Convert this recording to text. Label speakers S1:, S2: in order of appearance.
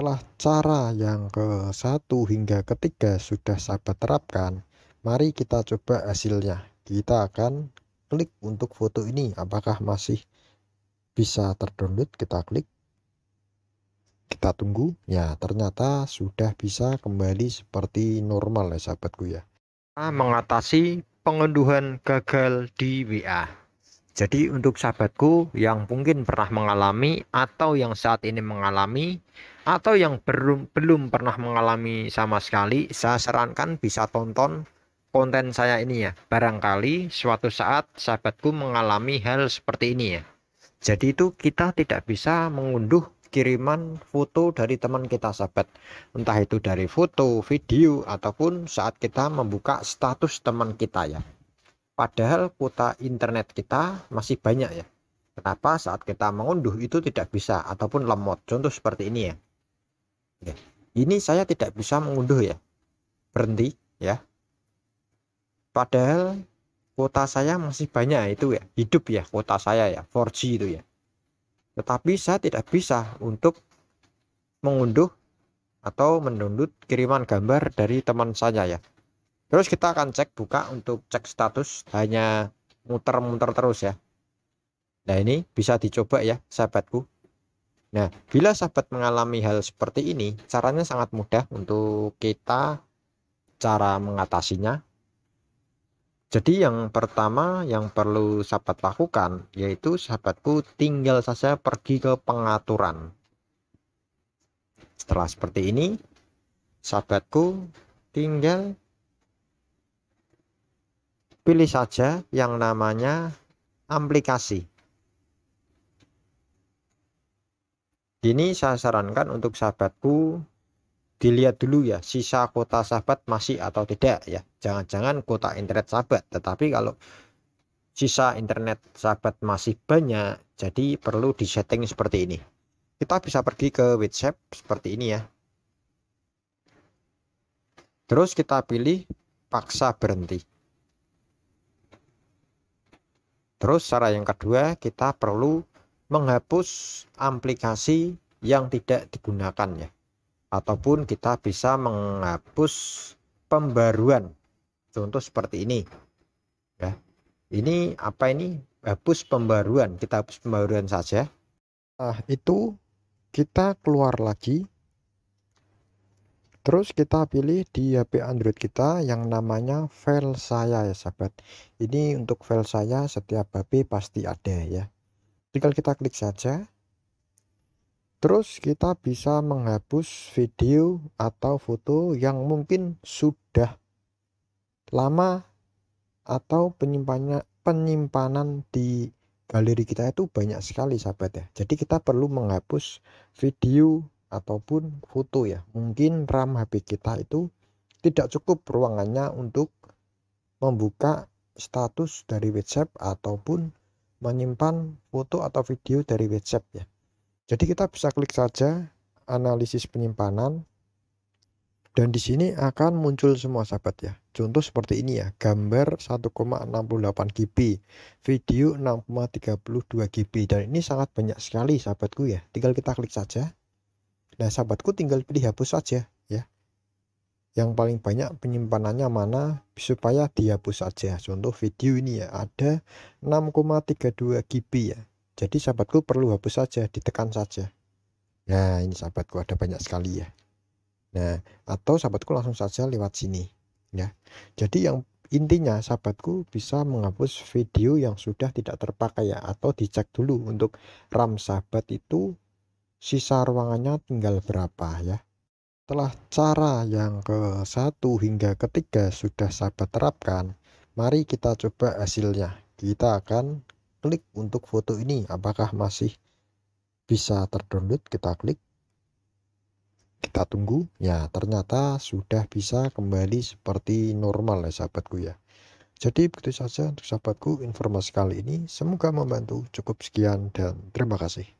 S1: Setelah cara yang ke satu hingga ketiga sudah sahabat terapkan, mari kita coba hasilnya. Kita akan klik untuk foto ini, apakah masih bisa terdownload, kita klik. Kita tunggu, ya ternyata sudah bisa kembali seperti normal ya sahabatku ya. Mengatasi pengunduhan gagal di WA. Jadi untuk sahabatku yang mungkin pernah mengalami atau yang saat ini mengalami atau yang belum belum pernah mengalami sama sekali, saya sarankan bisa tonton konten saya ini ya. Barangkali suatu saat sahabatku mengalami hal seperti ini ya. Jadi itu kita tidak bisa mengunduh kiriman foto dari teman kita sahabat. Entah itu dari foto, video ataupun saat kita membuka status teman kita ya. Padahal kuota internet kita masih banyak ya. Kenapa saat kita mengunduh itu tidak bisa ataupun lemot. Contoh seperti ini ya ini saya tidak bisa mengunduh ya berhenti ya padahal kuota saya masih banyak itu ya hidup ya kuota saya ya 4G itu ya tetapi saya tidak bisa untuk mengunduh atau mendownload kiriman gambar dari teman saya ya terus kita akan cek buka untuk cek status hanya muter-muter terus ya nah ini bisa dicoba ya sahabatku Nah, bila sahabat mengalami hal seperti ini, caranya sangat mudah untuk kita cara mengatasinya. Jadi yang pertama yang perlu sahabat lakukan yaitu sahabatku tinggal saja pergi ke pengaturan. Setelah seperti ini, sahabatku tinggal pilih saja yang namanya aplikasi. Ini saya sarankan untuk sahabatku dilihat dulu ya sisa kuota sahabat masih atau tidak ya. Jangan-jangan kuota internet sahabat, tetapi kalau sisa internet sahabat masih banyak, jadi perlu di setting seperti ini. Kita bisa pergi ke WhatsApp seperti ini ya. Terus kita pilih paksa berhenti. Terus cara yang kedua kita perlu menghapus aplikasi yang tidak digunakan ya ataupun kita bisa menghapus pembaruan contoh seperti ini ya ini apa ini hapus pembaruan kita hapus pembaruan saja nah itu kita keluar lagi terus kita pilih di HP Android kita yang namanya file saya ya sahabat ini untuk file saya setiap HP pasti ada ya tinggal kita klik saja terus kita bisa menghapus video atau foto yang mungkin sudah lama atau penyimpannya penyimpanan di galeri kita itu banyak sekali sahabat ya jadi kita perlu menghapus video ataupun foto ya mungkin RAM HP kita itu tidak cukup ruangannya untuk membuka status dari WhatsApp ataupun menyimpan foto atau video dari WhatsApp ya. Jadi kita bisa klik saja analisis penyimpanan dan di sini akan muncul semua sahabat ya. Contoh seperti ini ya, gambar 1,68 GB, video 6,32 GB dan ini sangat banyak sekali sahabatku ya. Tinggal kita klik saja. Nah, sahabatku tinggal pilih hapus saja yang paling banyak penyimpanannya mana supaya dihapus saja contoh video ini ya ada 6,32 GB ya jadi sahabatku perlu hapus saja ditekan saja nah ini sahabatku ada banyak sekali ya nah atau sahabatku langsung saja lewat sini ya jadi yang intinya sahabatku bisa menghapus video yang sudah tidak terpakai ya atau dicek dulu untuk RAM sahabat itu sisa ruangannya tinggal berapa ya setelah cara yang ke satu hingga ketiga sudah sahabat terapkan, mari kita coba hasilnya. Kita akan klik untuk foto ini, apakah masih bisa terdownload, kita klik. Kita tunggu, ya ternyata sudah bisa kembali seperti normal ya sahabatku ya. Jadi begitu saja untuk sahabatku informasi kali ini, semoga membantu. Cukup sekian dan terima kasih.